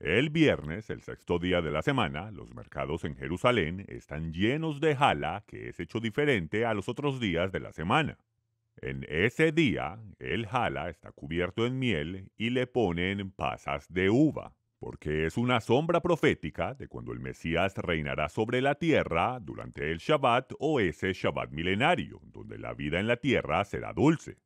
El viernes, el sexto día de la semana, los mercados en Jerusalén están llenos de jala, que es hecho diferente a los otros días de la semana. En ese día, el jala está cubierto en miel y le ponen pasas de uva, porque es una sombra profética de cuando el Mesías reinará sobre la tierra durante el Shabbat o ese Shabbat milenario, donde la vida en la tierra será dulce.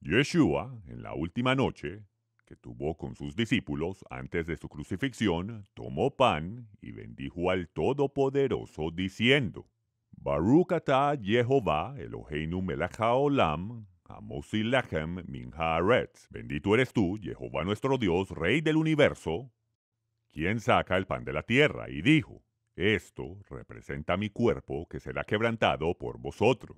Yeshua, en la última noche, que tuvo con sus discípulos antes de su crucifixión, tomó pan y bendijo al Todopoderoso diciendo, Baruch Jehová Eloheinu melech haolam, Amosi Bendito eres tú, Jehová nuestro Dios, Rey del universo, quien saca el pan de la tierra, y dijo, Esto representa mi cuerpo que será quebrantado por vosotros.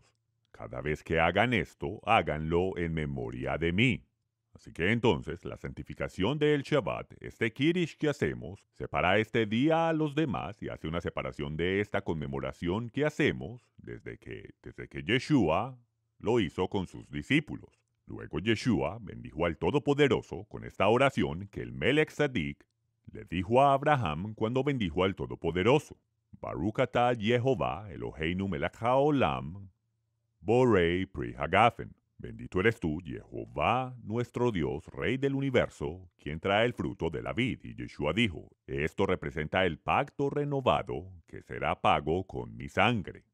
Cada vez que hagan esto, háganlo en memoria de mí. Así que entonces la santificación del Shabbat, este Kirish que hacemos, separa este día a los demás y hace una separación de esta conmemoración que hacemos desde que, desde que Yeshua lo hizo con sus discípulos. Luego Yeshua bendijo al Todopoderoso con esta oración que el Melech Sadik le dijo a Abraham cuando bendijo al Todopoderoso. Baruch Yehová Eloheinu melech haolam, borei pri hagafen. Bendito eres tú, Jehová, nuestro Dios, Rey del universo, quien trae el fruto de la vid. Y Yeshua dijo, esto representa el pacto renovado que será pago con mi sangre.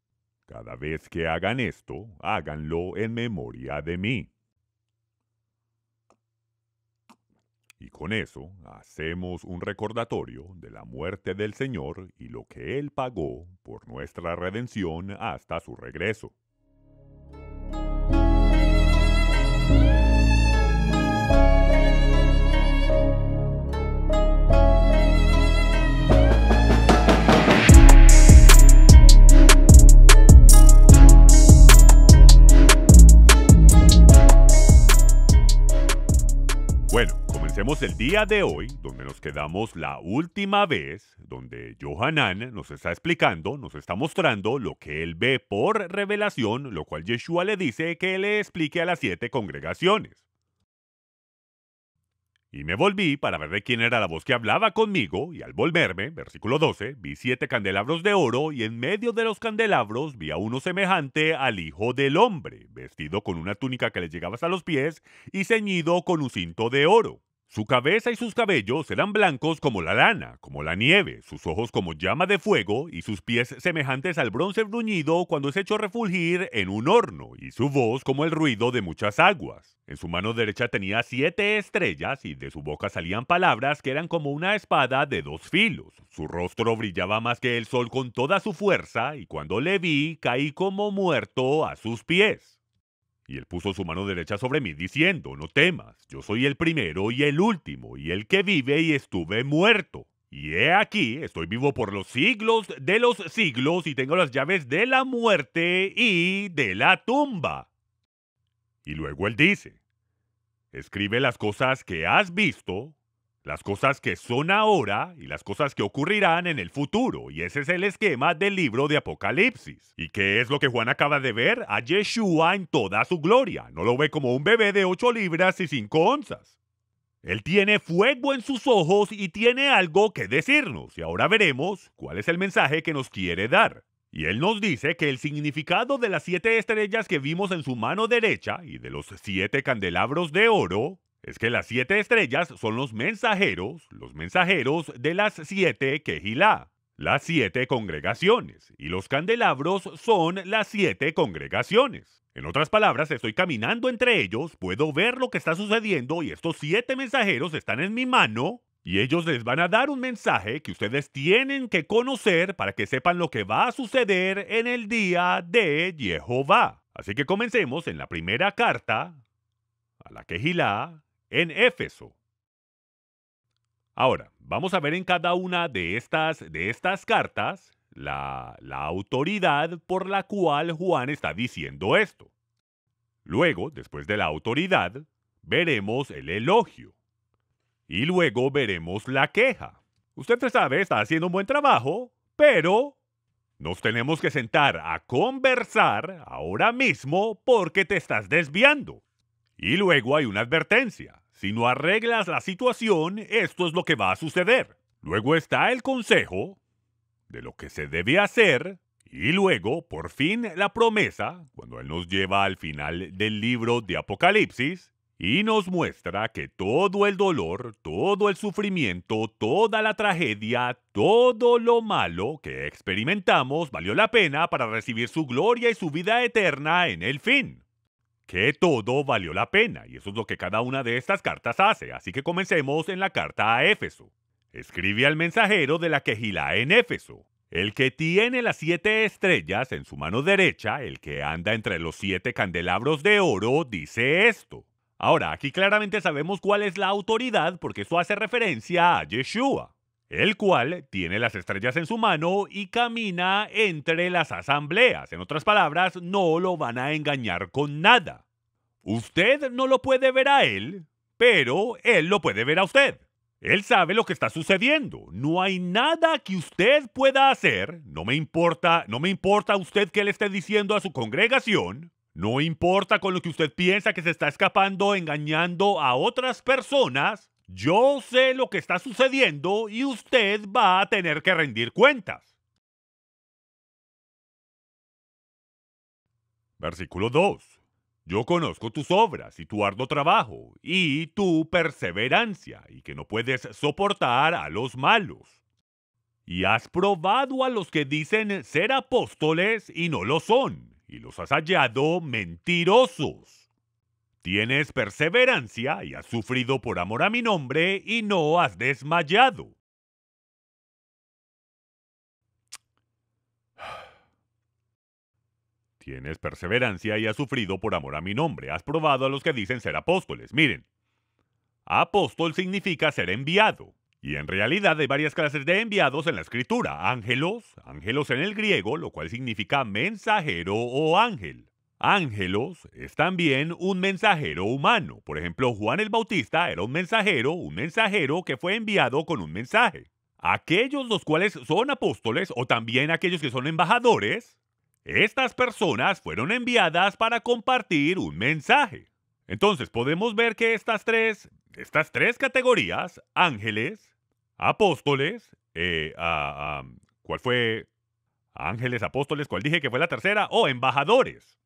Cada vez que hagan esto, háganlo en memoria de mí. Y con eso hacemos un recordatorio de la muerte del Señor y lo que Él pagó por nuestra redención hasta su regreso. Vemos el día de hoy, donde nos quedamos la última vez, donde Johanan nos está explicando, nos está mostrando lo que él ve por revelación, lo cual Yeshua le dice que le explique a las siete congregaciones. Y me volví para ver de quién era la voz que hablaba conmigo, y al volverme, versículo 12, vi siete candelabros de oro, y en medio de los candelabros vi a uno semejante al Hijo del Hombre, vestido con una túnica que le llegaba hasta los pies, y ceñido con un cinto de oro. Su cabeza y sus cabellos eran blancos como la lana, como la nieve, sus ojos como llama de fuego y sus pies semejantes al bronce bruñido cuando es hecho refulgir en un horno, y su voz como el ruido de muchas aguas. En su mano derecha tenía siete estrellas y de su boca salían palabras que eran como una espada de dos filos. Su rostro brillaba más que el sol con toda su fuerza y cuando le vi caí como muerto a sus pies. Y él puso su mano derecha sobre mí, diciendo, no temas, yo soy el primero y el último, y el que vive y estuve muerto. Y he aquí, estoy vivo por los siglos de los siglos, y tengo las llaves de la muerte y de la tumba. Y luego él dice, escribe las cosas que has visto, las cosas que son ahora y las cosas que ocurrirán en el futuro. Y ese es el esquema del libro de Apocalipsis. ¿Y qué es lo que Juan acaba de ver? A Yeshua en toda su gloria. No lo ve como un bebé de 8 libras y 5 onzas. Él tiene fuego en sus ojos y tiene algo que decirnos. Y ahora veremos cuál es el mensaje que nos quiere dar. Y él nos dice que el significado de las siete estrellas que vimos en su mano derecha y de los siete candelabros de oro es que las siete estrellas son los mensajeros, los mensajeros de las siete quejilá, las siete congregaciones, y los candelabros son las siete congregaciones. En otras palabras, estoy caminando entre ellos, puedo ver lo que está sucediendo y estos siete mensajeros están en mi mano y ellos les van a dar un mensaje que ustedes tienen que conocer para que sepan lo que va a suceder en el día de Jehová. Así que comencemos en la primera carta a la quejilá en Éfeso. Ahora, vamos a ver en cada una de estas, de estas cartas la, la autoridad por la cual Juan está diciendo esto. Luego, después de la autoridad, veremos el elogio. Y luego veremos la queja. Usted sabe, está haciendo un buen trabajo, pero nos tenemos que sentar a conversar ahora mismo porque te estás desviando. Y luego hay una advertencia. Si no arreglas la situación, esto es lo que va a suceder. Luego está el consejo de lo que se debe hacer y luego, por fin, la promesa, cuando Él nos lleva al final del libro de Apocalipsis y nos muestra que todo el dolor, todo el sufrimiento, toda la tragedia, todo lo malo que experimentamos valió la pena para recibir su gloria y su vida eterna en el fin que todo valió la pena, y eso es lo que cada una de estas cartas hace, así que comencemos en la carta a Éfeso. Escribe al mensajero de la quejila en Éfeso, el que tiene las siete estrellas en su mano derecha, el que anda entre los siete candelabros de oro, dice esto. Ahora, aquí claramente sabemos cuál es la autoridad porque eso hace referencia a Yeshua el cual tiene las estrellas en su mano y camina entre las asambleas. En otras palabras, no lo van a engañar con nada. Usted no lo puede ver a él, pero él lo puede ver a usted. Él sabe lo que está sucediendo. No hay nada que usted pueda hacer. No me importa, no me importa a usted qué le esté diciendo a su congregación. No importa con lo que usted piensa que se está escapando, engañando a otras personas. Yo sé lo que está sucediendo y usted va a tener que rendir cuentas. Versículo 2. Yo conozco tus obras y tu arduo trabajo y tu perseverancia y que no puedes soportar a los malos. Y has probado a los que dicen ser apóstoles y no lo son, y los has hallado mentirosos Tienes perseverancia y has sufrido por amor a mi nombre y no has desmayado. Tienes perseverancia y has sufrido por amor a mi nombre. Has probado a los que dicen ser apóstoles. Miren, apóstol significa ser enviado. Y en realidad hay varias clases de enviados en la escritura. Ángelos, ángelos en el griego, lo cual significa mensajero o ángel. Ángelos es también un mensajero humano. Por ejemplo, Juan el Bautista era un mensajero, un mensajero que fue enviado con un mensaje. Aquellos los cuales son apóstoles o también aquellos que son embajadores, estas personas fueron enviadas para compartir un mensaje. Entonces podemos ver que estas tres, estas tres categorías, ángeles, apóstoles, eh, ah, ah, ¿cuál fue? Ángeles, apóstoles, ¿cuál dije que fue la tercera? O oh, embajadores.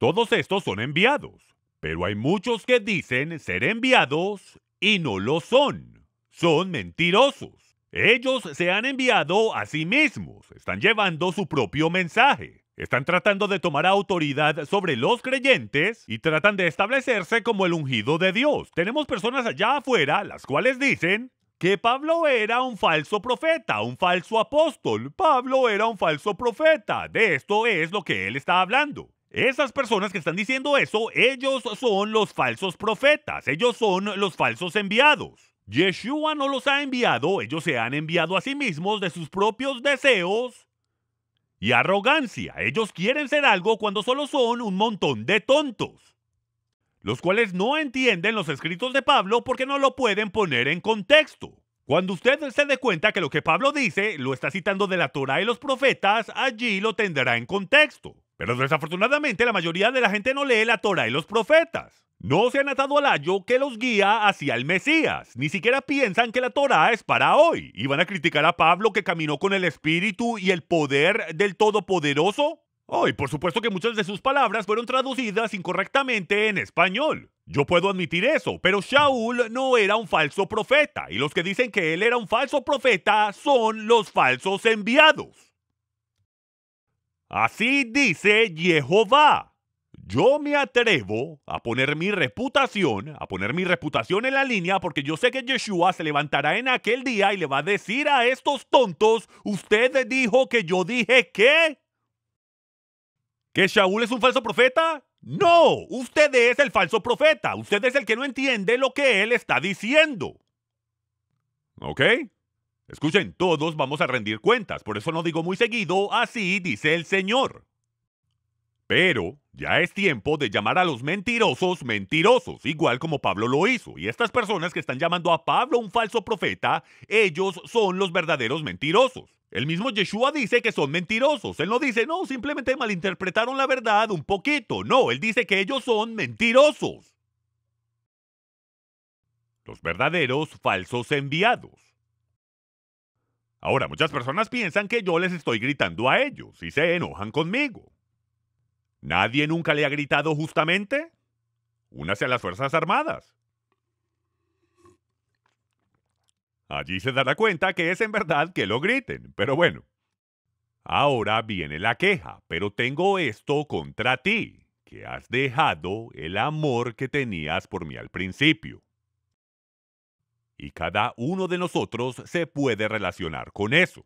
Todos estos son enviados, pero hay muchos que dicen ser enviados y no lo son. Son mentirosos. Ellos se han enviado a sí mismos, están llevando su propio mensaje. Están tratando de tomar autoridad sobre los creyentes y tratan de establecerse como el ungido de Dios. Tenemos personas allá afuera las cuales dicen que Pablo era un falso profeta, un falso apóstol. Pablo era un falso profeta. De esto es lo que él está hablando. Esas personas que están diciendo eso, ellos son los falsos profetas, ellos son los falsos enviados. Yeshua no los ha enviado, ellos se han enviado a sí mismos de sus propios deseos y arrogancia. Ellos quieren ser algo cuando solo son un montón de tontos, los cuales no entienden los escritos de Pablo porque no lo pueden poner en contexto. Cuando usted se dé cuenta que lo que Pablo dice lo está citando de la Torá y los profetas, allí lo tendrá en contexto. Pero desafortunadamente la mayoría de la gente no lee la Torah y los profetas. No se han atado al ayo que los guía hacia el Mesías. Ni siquiera piensan que la Torá es para hoy. ¿Y van a criticar a Pablo que caminó con el Espíritu y el poder del Todopoderoso? Hoy, y por supuesto que muchas de sus palabras fueron traducidas incorrectamente en español. Yo puedo admitir eso, pero Shaul no era un falso profeta, y los que dicen que él era un falso profeta son los falsos enviados. Así dice Jehová. Yo me atrevo a poner mi reputación, a poner mi reputación en la línea, porque yo sé que Yeshua se levantará en aquel día y le va a decir a estos tontos, usted dijo que yo dije qué? ¿Que Shaul es un falso profeta? No, usted es el falso profeta, usted es el que no entiende lo que él está diciendo. ¿Ok? Escuchen, todos vamos a rendir cuentas, por eso no digo muy seguido, así dice el Señor. Pero ya es tiempo de llamar a los mentirosos mentirosos, igual como Pablo lo hizo. Y estas personas que están llamando a Pablo un falso profeta, ellos son los verdaderos mentirosos. El mismo Yeshua dice que son mentirosos. Él no dice, no, simplemente malinterpretaron la verdad un poquito. No, él dice que ellos son mentirosos. Los verdaderos falsos enviados. Ahora, muchas personas piensan que yo les estoy gritando a ellos y se enojan conmigo. ¿Nadie nunca le ha gritado justamente? Únase a las Fuerzas Armadas. Allí se dará cuenta que es en verdad que lo griten, pero bueno. Ahora viene la queja, pero tengo esto contra ti, que has dejado el amor que tenías por mí al principio y cada uno de nosotros se puede relacionar con eso.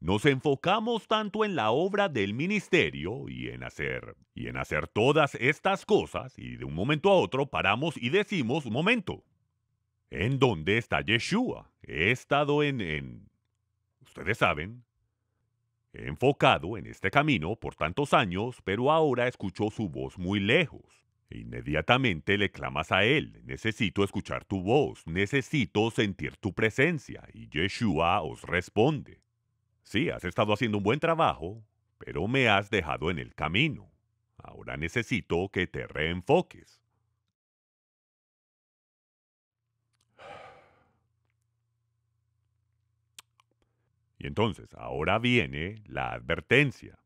Nos enfocamos tanto en la obra del ministerio y en hacer y en hacer todas estas cosas y de un momento a otro paramos y decimos, momento, ¿en dónde está Yeshua? He estado en, ustedes saben, enfocado en este camino por tantos años, pero ahora escucho su voz muy lejos inmediatamente le clamas a Él, necesito escuchar tu voz, necesito sentir tu presencia, y Yeshua os responde, sí, has estado haciendo un buen trabajo, pero me has dejado en el camino. Ahora necesito que te reenfoques. Y entonces, ahora viene la advertencia.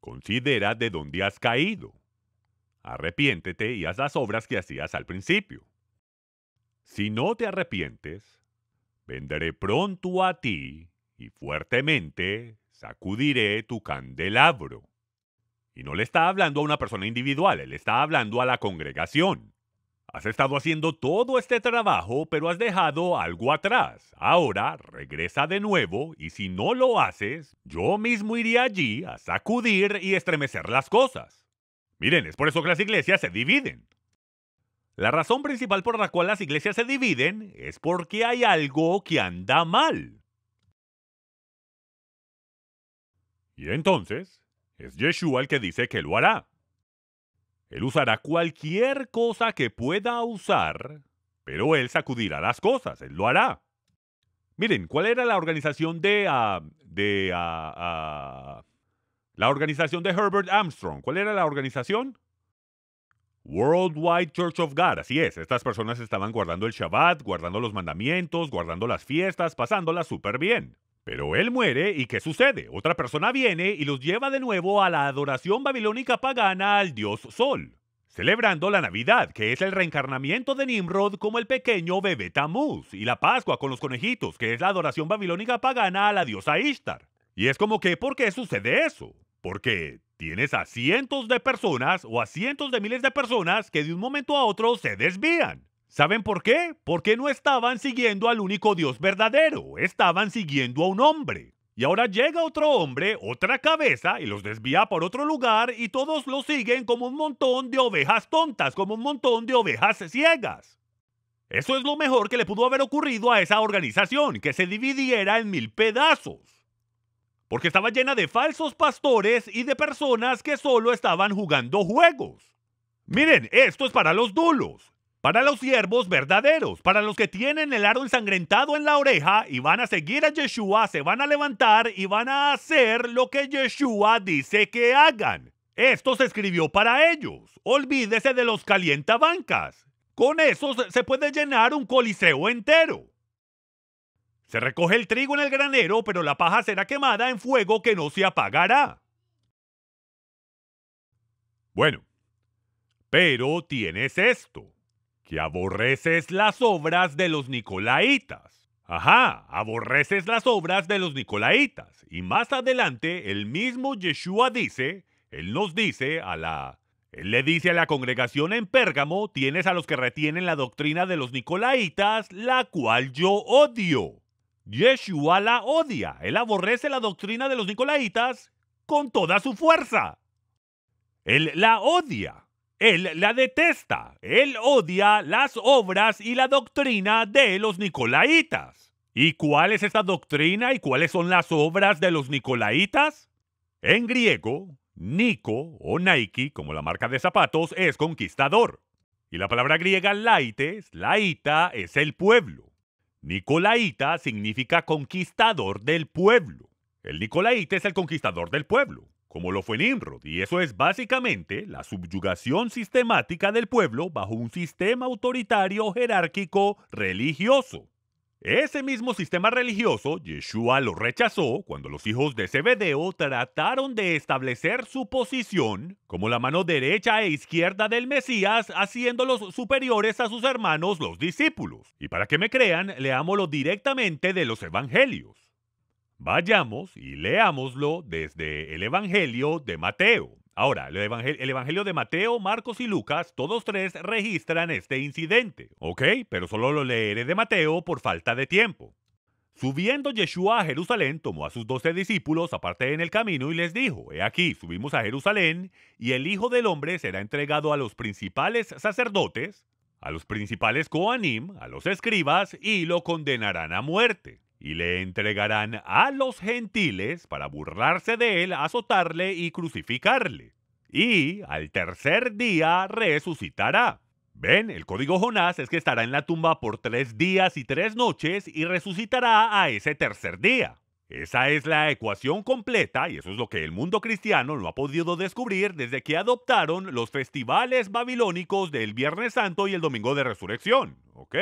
Considera de dónde has caído arrepiéntete y haz las obras que hacías al principio. Si no te arrepientes, venderé pronto a ti y fuertemente sacudiré tu candelabro. Y no le está hablando a una persona individual, le está hablando a la congregación. Has estado haciendo todo este trabajo, pero has dejado algo atrás. Ahora regresa de nuevo y si no lo haces, yo mismo iré allí a sacudir y estremecer las cosas. Miren, es por eso que las iglesias se dividen. La razón principal por la cual las iglesias se dividen es porque hay algo que anda mal. Y entonces, es Yeshua el que dice que lo hará. Él usará cualquier cosa que pueda usar, pero él sacudirá las cosas, él lo hará. Miren, ¿cuál era la organización de... Ah, de... a... Ah, a... Ah, la organización de Herbert Armstrong. ¿Cuál era la organización? Worldwide Church of God, así es, estas personas estaban guardando el Shabbat, guardando los mandamientos, guardando las fiestas, pasándolas súper bien. Pero él muere y ¿qué sucede? Otra persona viene y los lleva de nuevo a la adoración babilónica pagana al dios Sol, celebrando la Navidad, que es el reencarnamiento de Nimrod como el pequeño bebé Tamuz. y la Pascua con los conejitos, que es la adoración babilónica pagana a la diosa Ishtar. Y es como que, ¿por qué sucede eso? Porque tienes a cientos de personas o a cientos de miles de personas que de un momento a otro se desvían. ¿Saben por qué? Porque no estaban siguiendo al único Dios verdadero, estaban siguiendo a un hombre. Y ahora llega otro hombre, otra cabeza, y los desvía por otro lugar y todos lo siguen como un montón de ovejas tontas, como un montón de ovejas ciegas. Eso es lo mejor que le pudo haber ocurrido a esa organización, que se dividiera en mil pedazos porque estaba llena de falsos pastores y de personas que solo estaban jugando juegos. Miren, esto es para los dulos, para los siervos verdaderos, para los que tienen el aro ensangrentado en la oreja y van a seguir a Yeshua, se van a levantar y van a hacer lo que Yeshua dice que hagan. Esto se escribió para ellos. Olvídese de los calientabancas. Con esos se puede llenar un coliseo entero. Se recoge el trigo en el granero, pero la paja será quemada en fuego que no se apagará. Bueno, pero tienes esto, que aborreces las obras de los Nicolaitas. Ajá, aborreces las obras de los Nicolaitas. Y más adelante, el mismo Yeshua dice, él nos dice a la... Él le dice a la congregación en Pérgamo, tienes a los que retienen la doctrina de los Nicolaitas, la cual yo odio. Yeshua la odia. Él aborrece la doctrina de los nicolaitas con toda su fuerza. Él la odia. Él la detesta. Él odia las obras y la doctrina de los nicolaitas. ¿Y cuál es esta doctrina y cuáles son las obras de los nicolaitas? En griego, Nico o Nike, como la marca de zapatos, es conquistador. Y la palabra griega laites, laita, es el pueblo. Nicolaita significa conquistador del pueblo. El Nicolaita es el conquistador del pueblo, como lo fue Nimrod, y eso es básicamente la subyugación sistemática del pueblo bajo un sistema autoritario jerárquico religioso. Ese mismo sistema religioso, Yeshua lo rechazó cuando los hijos de Zebedeo trataron de establecer su posición como la mano derecha e izquierda del Mesías, haciéndolos superiores a sus hermanos los discípulos. Y para que me crean, leámoslo directamente de los evangelios. Vayamos y leámoslo desde el Evangelio de Mateo. Ahora, el evangelio, de Mateo, Marcos y Lucas, todos tres registran este incidente. Ok, pero solo lo leeré de Mateo por falta de tiempo. Subiendo Yeshua a Jerusalén, tomó a sus doce discípulos aparte en el camino y les dijo, He aquí, subimos a Jerusalén, y el Hijo del Hombre será entregado a los principales sacerdotes, a los principales Coanim, a los escribas, y lo condenarán a muerte y le entregarán a los gentiles para burlarse de él, azotarle y crucificarle. Y al tercer día resucitará. Ven, el código Jonás es que estará en la tumba por tres días y tres noches y resucitará a ese tercer día. Esa es la ecuación completa y eso es lo que el mundo cristiano no ha podido descubrir desde que adoptaron los festivales babilónicos del Viernes Santo y el Domingo de Resurrección, ¿ok?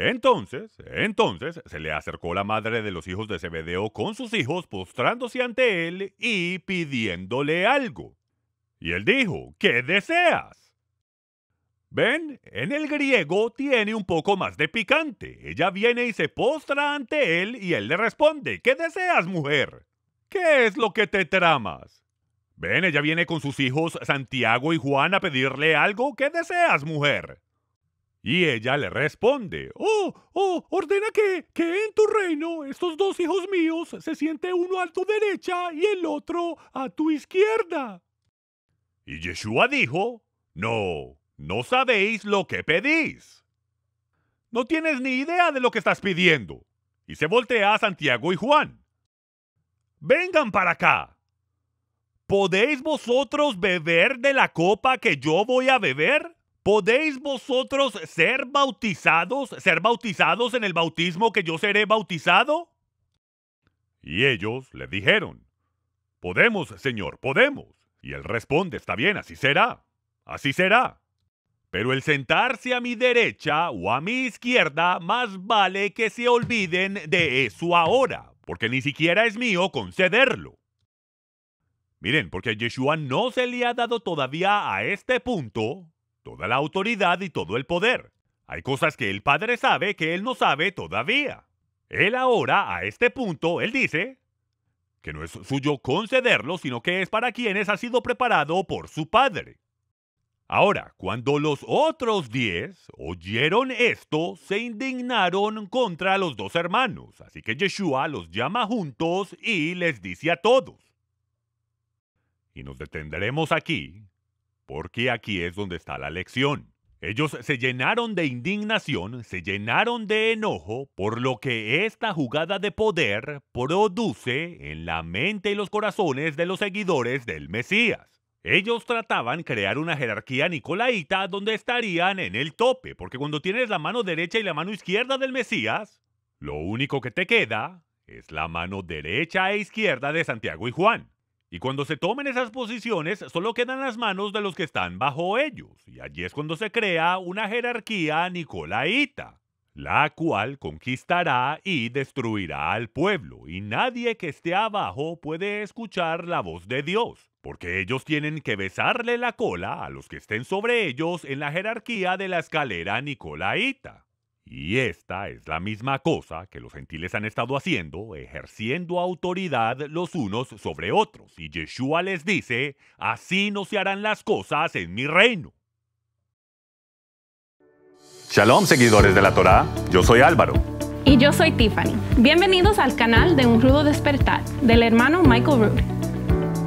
Entonces, entonces, se le acercó la madre de los hijos de Zebedeo con sus hijos, postrándose ante él y pidiéndole algo. Y él dijo, ¿qué deseas? Ven, en el griego tiene un poco más de picante. Ella viene y se postra ante él y él le responde, ¿qué deseas, mujer? ¿Qué es lo que te tramas? Ven, ella viene con sus hijos Santiago y Juan a pedirle algo. ¿Qué deseas, mujer? Y ella le responde, oh, oh, ordena que, que en tu reino estos dos hijos míos se siente uno a tu derecha y el otro a tu izquierda. Y Yeshua dijo, no, no sabéis lo que pedís. No tienes ni idea de lo que estás pidiendo. Y se voltea a Santiago y Juan. Vengan para acá. ¿Podéis vosotros beber de la copa que yo voy a beber? ¿Podéis vosotros ser bautizados, ser bautizados en el bautismo que yo seré bautizado? Y ellos le dijeron, Podemos, Señor, podemos. Y él responde, Está bien, así será, así será. Pero el sentarse a mi derecha o a mi izquierda más vale que se olviden de eso ahora, porque ni siquiera es mío concederlo. Miren, porque a Yeshua no se le ha dado todavía a este punto toda la autoridad y todo el poder. Hay cosas que el Padre sabe que Él no sabe todavía. Él ahora, a este punto, Él dice que no es suyo concederlo, sino que es para quienes ha sido preparado por su Padre. Ahora, cuando los otros diez oyeron esto, se indignaron contra los dos hermanos. Así que Yeshua los llama juntos y les dice a todos. Y nos detendremos aquí porque aquí es donde está la lección. Ellos se llenaron de indignación, se llenaron de enojo por lo que esta jugada de poder produce en la mente y los corazones de los seguidores del Mesías. Ellos trataban crear una jerarquía nicolaita donde estarían en el tope, porque cuando tienes la mano derecha y la mano izquierda del Mesías, lo único que te queda es la mano derecha e izquierda de Santiago y Juan. Y cuando se tomen esas posiciones, solo quedan las manos de los que están bajo ellos, y allí es cuando se crea una jerarquía nicolaita, la cual conquistará y destruirá al pueblo, y nadie que esté abajo puede escuchar la voz de Dios, porque ellos tienen que besarle la cola a los que estén sobre ellos en la jerarquía de la escalera nicolaita. Y esta es la misma cosa que los gentiles han estado haciendo, ejerciendo autoridad los unos sobre otros. Y Yeshua les dice, así no se harán las cosas en mi reino. Shalom seguidores de la Torá, yo soy Álvaro. Y yo soy Tiffany. Bienvenidos al canal de Un Rudo Despertar, del hermano Michael Rood.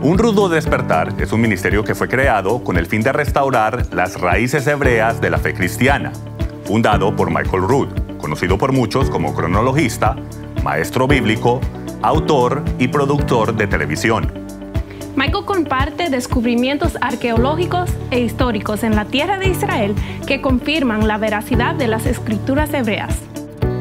Un rudo despertar es un ministerio que fue creado con el fin de restaurar las raíces hebreas de la fe cristiana fundado por Michael Rood, conocido por muchos como cronologista, maestro bíblico, autor y productor de televisión. Michael comparte descubrimientos arqueológicos e históricos en la tierra de Israel que confirman la veracidad de las escrituras hebreas.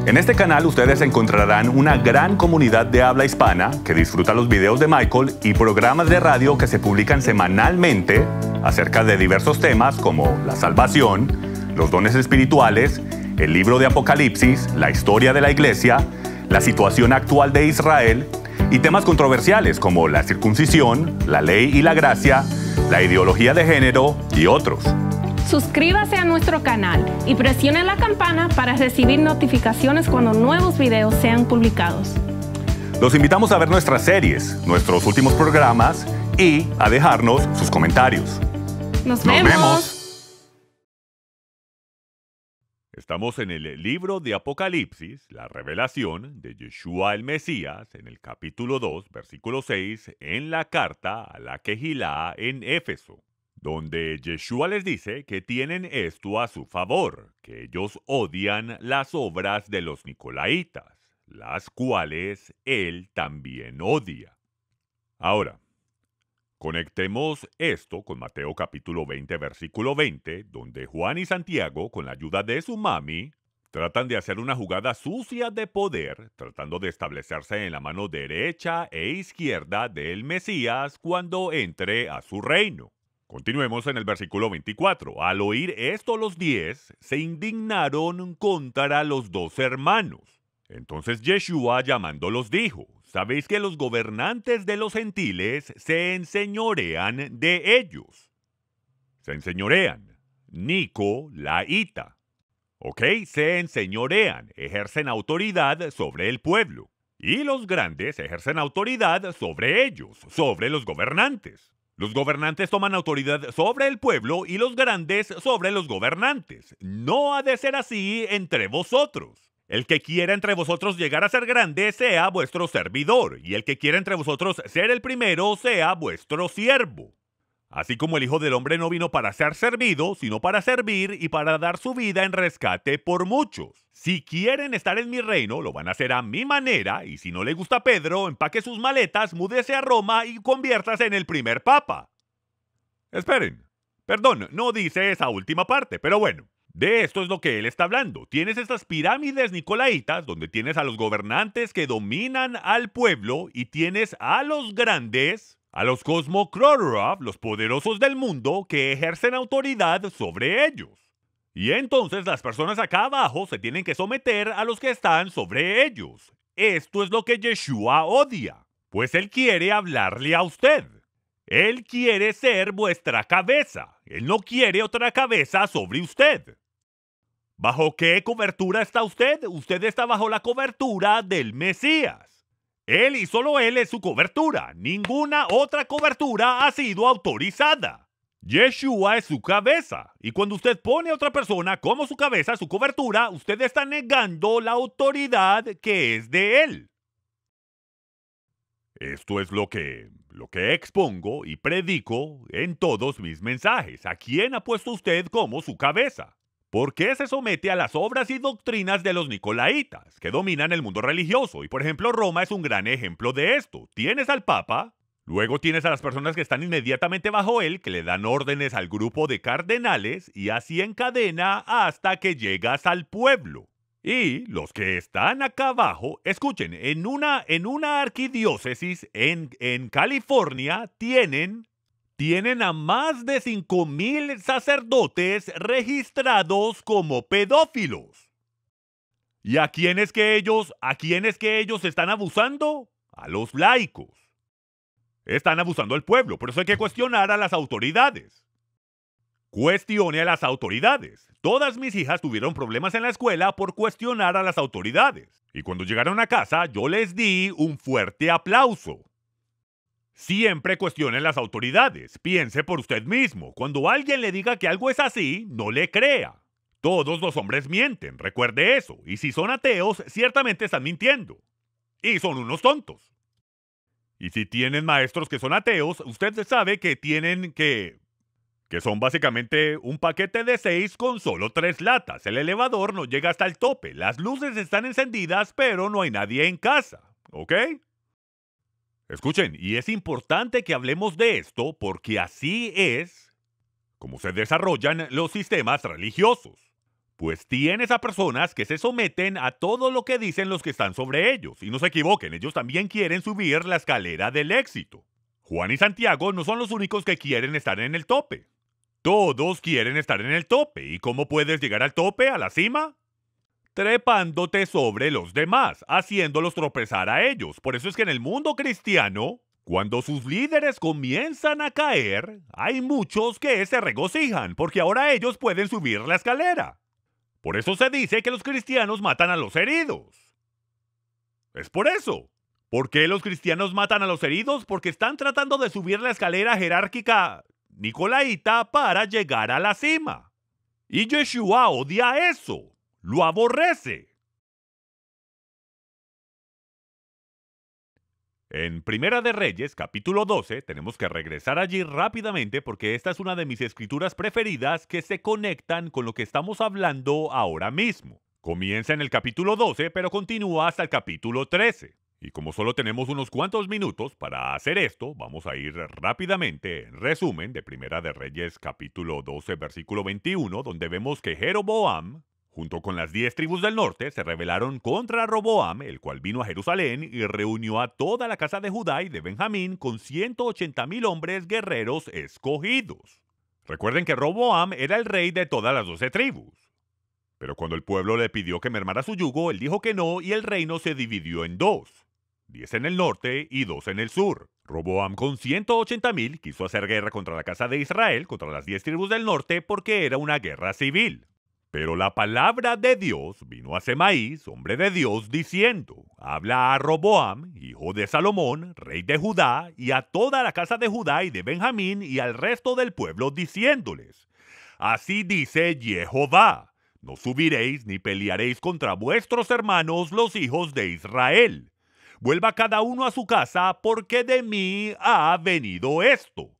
En este canal ustedes encontrarán una gran comunidad de habla hispana que disfruta los videos de Michael y programas de radio que se publican semanalmente acerca de diversos temas como la salvación, los dones espirituales, el libro de Apocalipsis, la historia de la iglesia, la situación actual de Israel y temas controversiales como la circuncisión, la ley y la gracia, la ideología de género y otros. Suscríbase a nuestro canal y presione la campana para recibir notificaciones cuando nuevos videos sean publicados. Los invitamos a ver nuestras series, nuestros últimos programas y a dejarnos sus comentarios. Nos, vemos. Estamos en el libro de Apocalipsis, la revelación de Yeshua el Mesías, en el capítulo 2, versículo 6, en la carta a la Quejilá en Éfeso, donde Yeshua les dice que tienen esto a su favor, que ellos odian las obras de los Nicolaitas, las cuales él también odia. Ahora, Conectemos esto con Mateo capítulo 20, versículo 20, donde Juan y Santiago, con la ayuda de su mami, tratan de hacer una jugada sucia de poder, tratando de establecerse en la mano derecha e izquierda del Mesías cuando entre a su reino. Continuemos en el versículo 24. Al oír esto los diez se indignaron contra los dos hermanos. Entonces Yeshua llamándolos dijo, sabéis que los gobernantes de los gentiles se enseñorean de ellos. Se enseñorean. Nico, la ita. ¿Ok? Se enseñorean, ejercen autoridad sobre el pueblo. Y los grandes ejercen autoridad sobre ellos, sobre los gobernantes. Los gobernantes toman autoridad sobre el pueblo y los grandes sobre los gobernantes. No ha de ser así entre vosotros. El que quiera entre vosotros llegar a ser grande, sea vuestro servidor, y el que quiera entre vosotros ser el primero, sea vuestro siervo. Así como el Hijo del Hombre no vino para ser servido, sino para servir y para dar su vida en rescate por muchos. Si quieren estar en mi reino, lo van a hacer a mi manera, y si no le gusta Pedro, empaque sus maletas, múdese a Roma y conviértase en el primer papa. Esperen. Perdón, no dice esa última parte, pero bueno. De esto es lo que él está hablando. Tienes estas pirámides nicolaitas, donde tienes a los gobernantes que dominan al pueblo y tienes a los grandes, a los cosmocrora, los poderosos del mundo, que ejercen autoridad sobre ellos. Y entonces las personas acá abajo se tienen que someter a los que están sobre ellos. Esto es lo que Yeshua odia, pues él quiere hablarle a usted. Él quiere ser vuestra cabeza. Él no quiere otra cabeza sobre usted. ¿Bajo qué cobertura está usted? Usted está bajo la cobertura del Mesías. Él y solo él es su cobertura. Ninguna otra cobertura ha sido autorizada. Yeshua es su cabeza. Y cuando usted pone a otra persona como su cabeza, su cobertura, usted está negando la autoridad que es de él. Esto es lo que lo que expongo y predico en todos mis mensajes. ¿A quién ha puesto usted como su cabeza? ¿Por qué se somete a las obras y doctrinas de los nicolaitas, que dominan el mundo religioso? Y por ejemplo, Roma es un gran ejemplo de esto. Tienes al Papa, luego tienes a las personas que están inmediatamente bajo él, que le dan órdenes al grupo de cardenales, y así en cadena hasta que llegas al pueblo. Y los que están acá abajo, escuchen, en una, en una arquidiócesis en, California tienen, tienen a más de 5.000 sacerdotes registrados como pedófilos. ¿Y a quiénes que ellos, a quiénes que ellos están abusando? A los laicos. Están abusando al pueblo, por eso hay que cuestionar a las autoridades. Cuestione a las autoridades. Todas mis hijas tuvieron problemas en la escuela por cuestionar a las autoridades. Y cuando llegaron a casa yo les di un fuerte aplauso. Siempre cuestione a las autoridades. Piense por usted mismo. Cuando alguien le diga que algo es así, no le crea. Todos los hombres mienten, recuerde eso. Y si son ateos, ciertamente están mintiendo. Y son unos tontos. Y si tienen maestros que son ateos, usted sabe que tienen que que son básicamente un paquete de seis con solo tres latas. El elevador no llega hasta el tope, las luces están encendidas, pero no hay nadie en casa, ¿ok? Escuchen, y es importante que hablemos de esto porque así es como se desarrollan los sistemas religiosos. Pues tienes a personas que se someten a todo lo que dicen los que están sobre ellos. Y no se equivoquen, ellos también quieren subir la escalera del éxito. Juan y Santiago no son los únicos que quieren estar en el tope. Todos quieren estar en el tope. ¿Y cómo puedes llegar al tope, a la cima? Trepándote sobre los demás, haciéndolos tropezar a ellos. Por eso es que en el mundo cristiano, cuando sus líderes comienzan a caer, hay muchos que se regocijan, porque ahora ellos pueden subir la escalera. Por eso se dice que los cristianos matan a los heridos. Es por eso. ¿Por qué los cristianos matan a los heridos? Porque están tratando de subir la escalera jerárquica Nicolaita para llegar a la cima. Y Yeshua odia eso, lo aborrece. En Primera de Reyes, capítulo 12, tenemos que regresar allí rápidamente porque esta es una de mis escrituras preferidas que se conectan con lo que estamos hablando ahora mismo. Comienza en el capítulo 12, pero continúa hasta el capítulo 13. Y como solo tenemos unos cuantos minutos para hacer esto, vamos a ir rápidamente en resumen de Primera de Reyes capítulo 12 versículo 21, donde vemos que Jeroboam, junto con las diez tribus del norte, se rebelaron contra Roboam, el cual vino a Jerusalén y reunió a toda la casa de Judá y de Benjamín con 180 mil hombres guerreros escogidos. Recuerden que Roboam era el rey de todas las doce tribus. Pero cuando el pueblo le pidió que mermara su yugo, él dijo que no y el reino se dividió en dos. 10 en el norte y 2 en el sur. Roboam con 180.000 quiso hacer guerra contra la casa de Israel, contra las 10 tribus del norte, porque era una guerra civil. Pero la palabra de Dios vino a Semaís, hombre de Dios, diciendo, habla a Roboam, hijo de Salomón, rey de Judá, y a toda la casa de Judá y de Benjamín y al resto del pueblo, diciéndoles, así dice Jehová, no subiréis ni pelearéis contra vuestros hermanos los hijos de Israel Vuelva cada uno a su casa, porque de mí ha venido esto.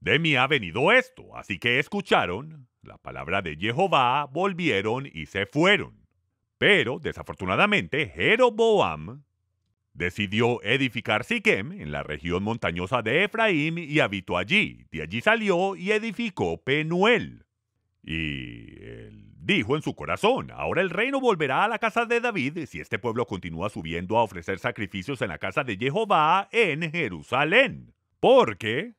De mí ha venido esto. Así que escucharon la palabra de Jehová, volvieron y se fueron. Pero, desafortunadamente, Jeroboam decidió edificar Siquem en la región montañosa de Efraín y habitó allí. De allí salió y edificó Penuel. Y el Dijo en su corazón, ahora el reino volverá a la casa de David si este pueblo continúa subiendo a ofrecer sacrificios en la casa de Jehová en Jerusalén. Porque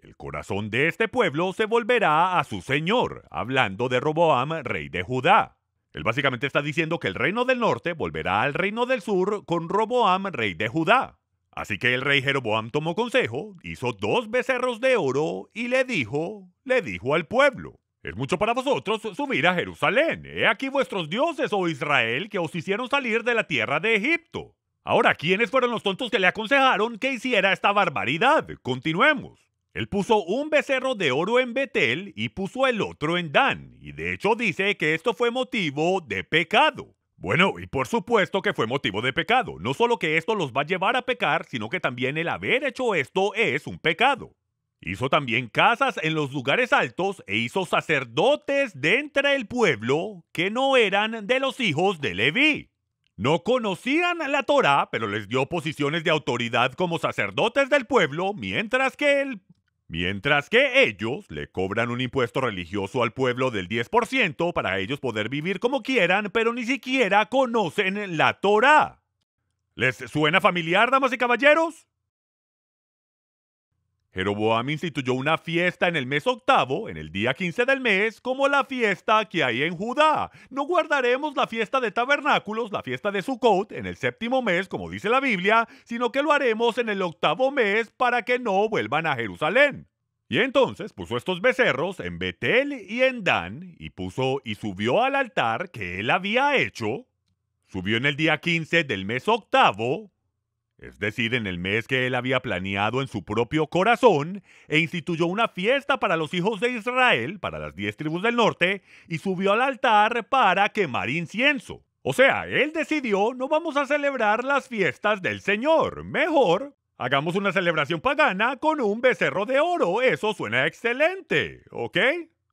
el corazón de este pueblo se volverá a su Señor, hablando de Roboam, rey de Judá. Él básicamente está diciendo que el reino del norte volverá al reino del sur con Roboam, rey de Judá. Así que el rey Jeroboam tomó consejo, hizo dos becerros de oro y le dijo, le dijo al pueblo, es mucho para vosotros subir a Jerusalén. He aquí vuestros dioses, oh Israel, que os hicieron salir de la tierra de Egipto. Ahora, ¿quiénes fueron los tontos que le aconsejaron que hiciera esta barbaridad? Continuemos. Él puso un becerro de oro en Betel y puso el otro en Dan, y de hecho dice que esto fue motivo de pecado. Bueno, y por supuesto que fue motivo de pecado. No solo que esto los va a llevar a pecar, sino que también el haber hecho esto es un pecado. Hizo también casas en los lugares altos e hizo sacerdotes de entre el pueblo que no eran de los hijos de Levi. No conocían la Torá, pero les dio posiciones de autoridad como sacerdotes del pueblo, mientras que él, Mientras que ellos le cobran un impuesto religioso al pueblo del 10% para ellos poder vivir como quieran, pero ni siquiera conocen la Torá. ¿Les suena familiar, damas y caballeros? Jeroboam instituyó una fiesta en el mes octavo, en el día quince del mes, como la fiesta que hay en Judá. No guardaremos la fiesta de tabernáculos, la fiesta de Sukkot, en el séptimo mes, como dice la Biblia, sino que lo haremos en el octavo mes para que no vuelvan a Jerusalén. Y entonces puso estos becerros en Betel y en Dan, y puso y subió al altar que él había hecho. Subió en el día quince del mes octavo, es decir, en el mes que él había planeado en su propio corazón, e instituyó una fiesta para los hijos de Israel, para las diez tribus del norte, y subió al altar para quemar incienso. O sea, él decidió, no vamos a celebrar las fiestas del Señor, mejor hagamos una celebración pagana con un becerro de oro, eso suena excelente, ¿ok?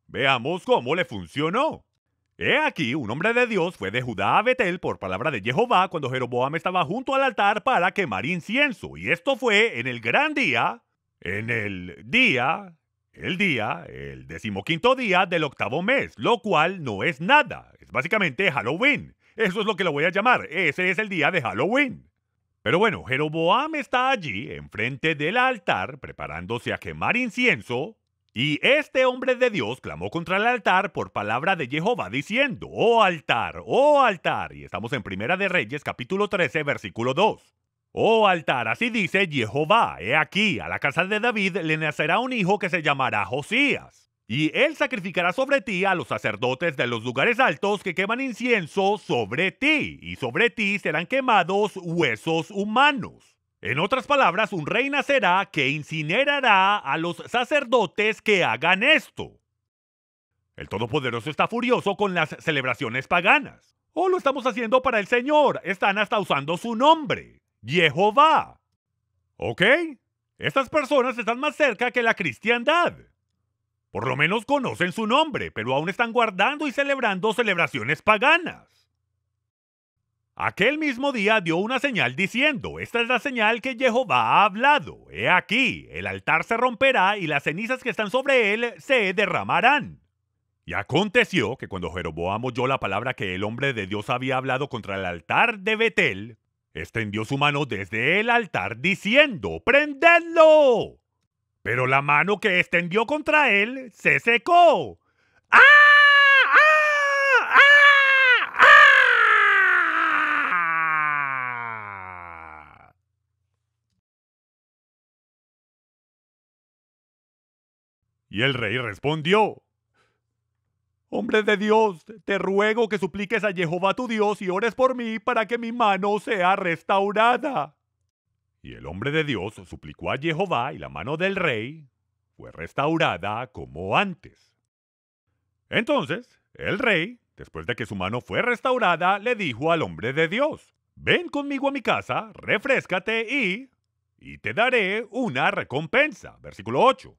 Veamos cómo le funcionó. He aquí, un hombre de Dios fue de Judá a Betel por palabra de Jehová cuando Jeroboam estaba junto al altar para quemar incienso. Y esto fue en el gran día, en el día, el día, el decimoquinto día del octavo mes, lo cual no es nada. Es básicamente Halloween. Eso es lo que lo voy a llamar. Ese es el día de Halloween. Pero bueno, Jeroboam está allí, enfrente del altar, preparándose a quemar incienso, y este hombre de Dios clamó contra el altar por palabra de Jehová diciendo, oh altar, oh altar. Y estamos en Primera de Reyes capítulo 13 versículo 2. Oh altar, así dice Jehová, he aquí, a la casa de David le nacerá un hijo que se llamará Josías. Y él sacrificará sobre ti a los sacerdotes de los lugares altos que queman incienso sobre ti, y sobre ti serán quemados huesos humanos. En otras palabras, un rey nacerá que incinerará a los sacerdotes que hagan esto. El Todopoderoso está furioso con las celebraciones paganas. O oh, lo estamos haciendo para el Señor. Están hasta usando su nombre. Jehová. ¿Ok? Estas personas están más cerca que la cristiandad. Por lo menos conocen su nombre, pero aún están guardando y celebrando celebraciones paganas. Aquel mismo día dio una señal diciendo, esta es la señal que Jehová ha hablado, he aquí, el altar se romperá y las cenizas que están sobre él se derramarán. Y aconteció que cuando Jeroboam oyó la palabra que el hombre de Dios había hablado contra el altar de Betel, extendió su mano desde el altar diciendo, ¡Prendedlo! Pero la mano que extendió contra él se secó. ¡Ah! Y el rey respondió, Hombre de Dios, te ruego que supliques a Jehová tu Dios y ores por mí para que mi mano sea restaurada. Y el hombre de Dios suplicó a Jehová y la mano del rey fue restaurada como antes. Entonces, el rey, después de que su mano fue restaurada, le dijo al hombre de Dios, ven conmigo a mi casa, refrescate y... y te daré una recompensa. Versículo 8.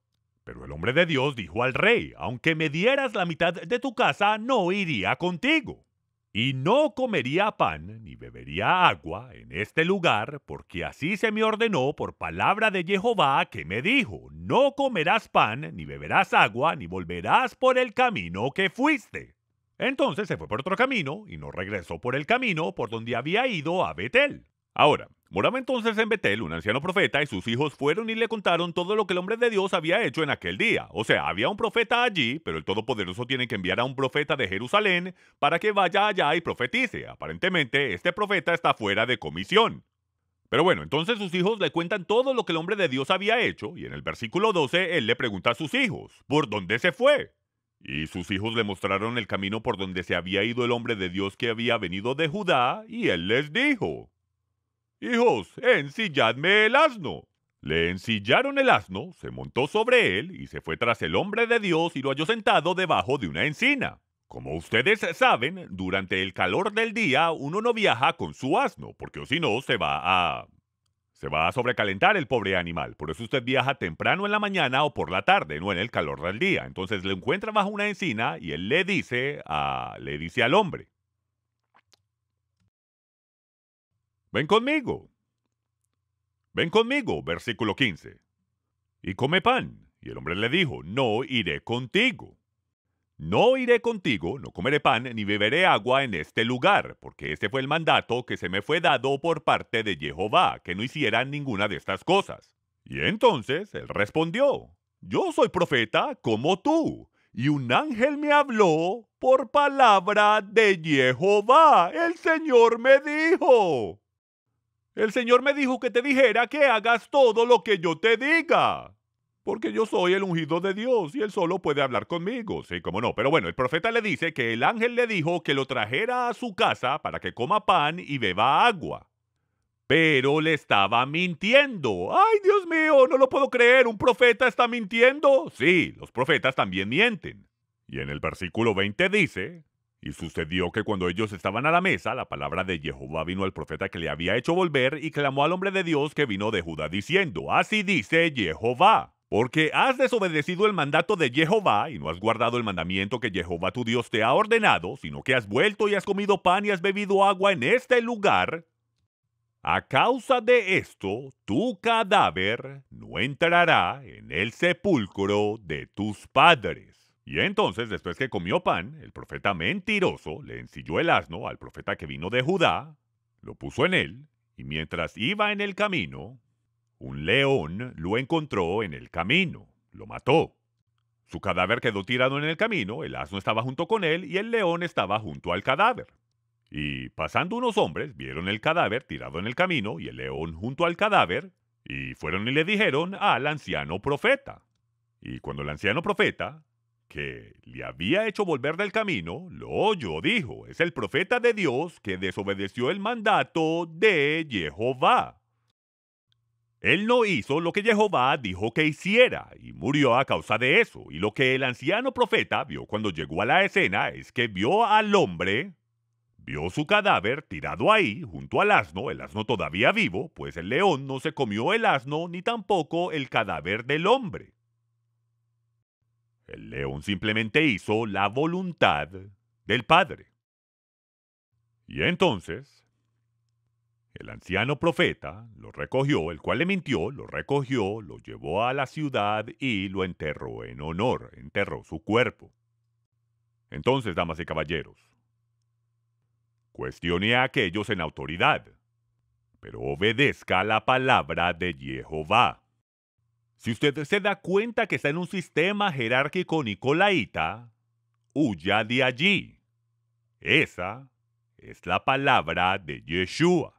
Pero el hombre de Dios dijo al rey, aunque me dieras la mitad de tu casa, no iría contigo. Y no comería pan ni bebería agua en este lugar, porque así se me ordenó por palabra de Jehová que me dijo, no comerás pan ni beberás agua, ni volverás por el camino que fuiste. Entonces se fue por otro camino y no regresó por el camino por donde había ido a Betel. Ahora, Moraba entonces en Betel un anciano profeta y sus hijos fueron y le contaron todo lo que el hombre de Dios había hecho en aquel día. O sea, había un profeta allí, pero el Todopoderoso tiene que enviar a un profeta de Jerusalén para que vaya allá y profetice. Aparentemente, este profeta está fuera de comisión. Pero bueno, entonces sus hijos le cuentan todo lo que el hombre de Dios había hecho y en el versículo 12 él le pregunta a sus hijos, ¿por dónde se fue? Y sus hijos le mostraron el camino por donde se había ido el hombre de Dios que había venido de Judá, y él les dijo, Hijos, ensilladme el asno. Le ensillaron el asno, se montó sobre él y se fue tras el hombre de Dios y lo halló sentado debajo de una encina. Como ustedes saben, durante el calor del día uno no viaja con su asno, porque si no se va a... Se va a sobrecalentar el pobre animal, por eso usted viaja temprano en la mañana o por la tarde, no en el calor del día. Entonces le encuentra bajo una encina y él le dice a... le dice al hombre, Ven conmigo. Ven conmigo, versículo 15. Y come pan. Y el hombre le dijo, no iré contigo. No iré contigo, no comeré pan ni beberé agua en este lugar, porque este fue el mandato que se me fue dado por parte de Jehová, que no hiciera ninguna de estas cosas. Y entonces él respondió, yo soy profeta como tú, y un ángel me habló por palabra de Jehová, el Señor me dijo. El Señor me dijo que te dijera que hagas todo lo que yo te diga. Porque yo soy el ungido de Dios y él solo puede hablar conmigo. Sí, cómo no. Pero bueno, el profeta le dice que el ángel le dijo que lo trajera a su casa para que coma pan y beba agua. Pero le estaba mintiendo. ¡Ay, Dios mío! No lo puedo creer. ¿Un profeta está mintiendo? Sí, los profetas también mienten. Y en el versículo 20 dice, y sucedió que cuando ellos estaban a la mesa, la palabra de Jehová vino al profeta que le había hecho volver y clamó al hombre de Dios que vino de Judá diciendo, Así dice Jehová. Porque has desobedecido el mandato de Jehová y no has guardado el mandamiento que Jehová tu Dios te ha ordenado, sino que has vuelto y has comido pan y has bebido agua en este lugar. A causa de esto, tu cadáver no entrará en el sepulcro de tus padres. Y entonces, después que comió pan, el profeta mentiroso le ensilló el asno al profeta que vino de Judá, lo puso en él, y mientras iba en el camino, un león lo encontró en el camino, lo mató. Su cadáver quedó tirado en el camino, el asno estaba junto con él y el león estaba junto al cadáver. Y pasando unos hombres, vieron el cadáver tirado en el camino y el león junto al cadáver, y fueron y le dijeron al anciano profeta. Y cuando el anciano profeta que le había hecho volver del camino, lo oyó, dijo, es el profeta de Dios que desobedeció el mandato de Jehová. Él no hizo lo que Jehová dijo que hiciera y murió a causa de eso. Y lo que el anciano profeta vio cuando llegó a la escena es que vio al hombre, vio su cadáver tirado ahí junto al asno, el asno todavía vivo, pues el león no se comió el asno ni tampoco el cadáver del hombre. El león simplemente hizo la voluntad del Padre. Y entonces, el anciano profeta lo recogió, el cual le mintió, lo recogió, lo llevó a la ciudad y lo enterró en honor, enterró su cuerpo. Entonces, damas y caballeros, cuestione a aquellos en autoridad, pero obedezca la palabra de Jehová. Si usted se da cuenta que está en un sistema jerárquico nicolaita, huya de allí. Esa es la palabra de Yeshua.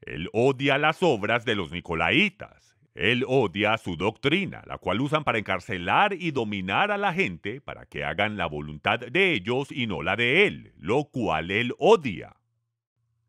Él odia las obras de los nicolaitas. Él odia su doctrina, la cual usan para encarcelar y dominar a la gente para que hagan la voluntad de ellos y no la de él, lo cual él odia.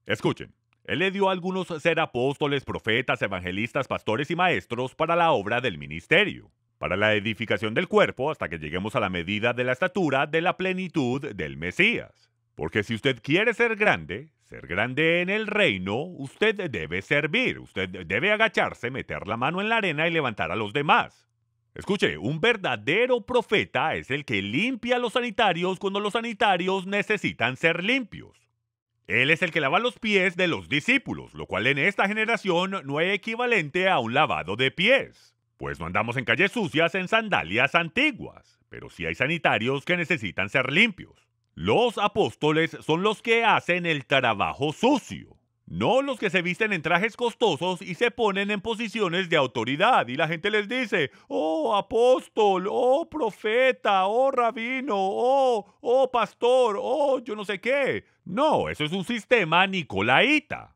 Escuchen. Él le dio a algunos ser apóstoles, profetas, evangelistas, pastores y maestros para la obra del ministerio, para la edificación del cuerpo hasta que lleguemos a la medida de la estatura de la plenitud del Mesías. Porque si usted quiere ser grande, ser grande en el reino, usted debe servir, usted debe agacharse, meter la mano en la arena y levantar a los demás. Escuche, un verdadero profeta es el que limpia a los sanitarios cuando los sanitarios necesitan ser limpios. Él es el que lava los pies de los discípulos, lo cual en esta generación no es equivalente a un lavado de pies, pues no andamos en calles sucias en sandalias antiguas, pero sí hay sanitarios que necesitan ser limpios. Los apóstoles son los que hacen el trabajo sucio, no los que se visten en trajes costosos y se ponen en posiciones de autoridad y la gente les dice, oh apóstol, oh profeta, oh rabino, oh, oh pastor, oh yo no sé qué. No, eso es un sistema nicolaíta.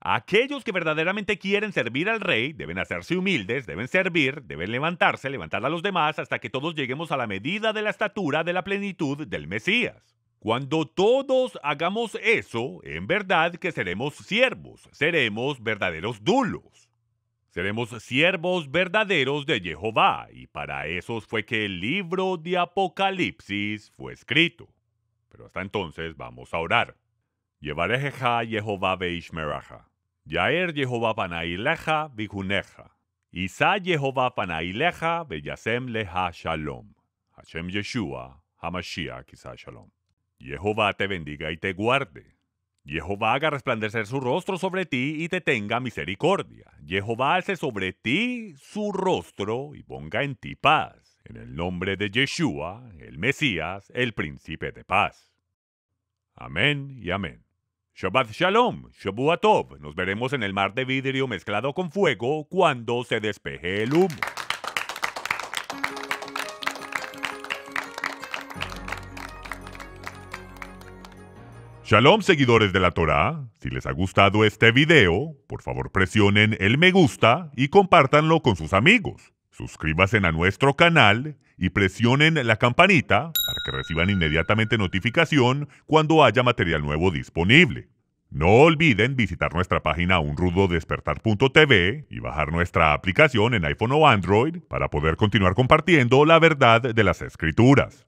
Aquellos que verdaderamente quieren servir al rey deben hacerse humildes, deben servir, deben levantarse, levantar a los demás hasta que todos lleguemos a la medida de la estatura de la plenitud del Mesías. Cuando todos hagamos eso, en verdad que seremos siervos, seremos verdaderos dulos. Seremos siervos verdaderos de Jehová, y para eso fue que el libro de Apocalipsis fue escrito. Pero hasta entonces vamos a orar. Yevarejeja Jehová Beishmeraja. Yaer Jehová Panaileja Bijuneja. Isa Jehová Panaileja Beyasem Leja Shalom. Hashem Yeshua Hamashiach Shalom. Jehová te bendiga y te guarde. Jehová haga resplandecer su rostro sobre ti y te tenga misericordia. Jehová alce sobre ti su rostro y ponga en ti paz en el nombre de Yeshua, el Mesías, el Príncipe de Paz. Amén y amén. Shabbat Shalom, Shabuat Tov. Nos veremos en el mar de vidrio mezclado con fuego cuando se despeje el humo. Shalom seguidores de la Torá, si les ha gustado este video, por favor presionen el me gusta y compártanlo con sus amigos. Suscríbanse a nuestro canal y presionen la campanita para que reciban inmediatamente notificación cuando haya material nuevo disponible. No olviden visitar nuestra página unrudodespertar.tv y bajar nuestra aplicación en iPhone o Android para poder continuar compartiendo la verdad de las escrituras.